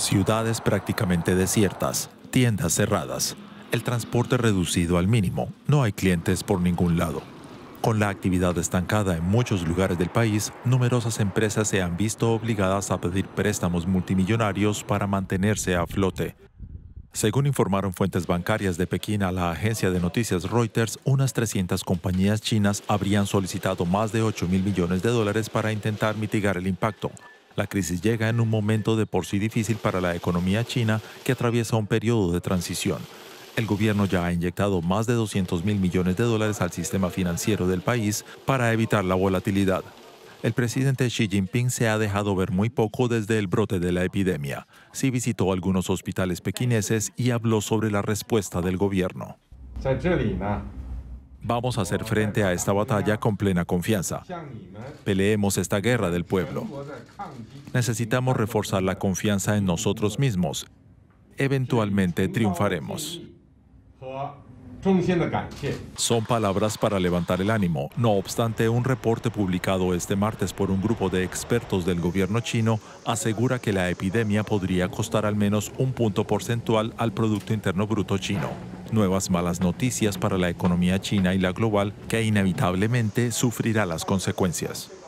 Ciudades prácticamente desiertas, tiendas cerradas, el transporte reducido al mínimo, no hay clientes por ningún lado. Con la actividad estancada en muchos lugares del país, numerosas empresas se han visto obligadas a pedir préstamos multimillonarios para mantenerse a flote. Según informaron fuentes bancarias de Pekín a la agencia de noticias Reuters, unas 300 compañías chinas habrían solicitado más de 8 mil millones de dólares para intentar mitigar el impacto. La crisis llega en un momento de por sí difícil para la economía china que atraviesa un periodo de transición. El gobierno ya ha inyectado más de 200 mil millones de dólares al sistema financiero del país para evitar la volatilidad. El presidente Xi Jinping se ha dejado ver muy poco desde el brote de la epidemia. Sí visitó algunos hospitales pequineses y habló sobre la respuesta del gobierno. Vamos a hacer frente a esta batalla con plena confianza. Peleemos esta guerra del pueblo. Necesitamos reforzar la confianza en nosotros mismos. Eventualmente triunfaremos. Son palabras para levantar el ánimo. No obstante, un reporte publicado este martes por un grupo de expertos del gobierno chino asegura que la epidemia podría costar al menos un punto porcentual al Producto Interno Bruto chino nuevas malas noticias para la economía china y la global que inevitablemente sufrirá las consecuencias.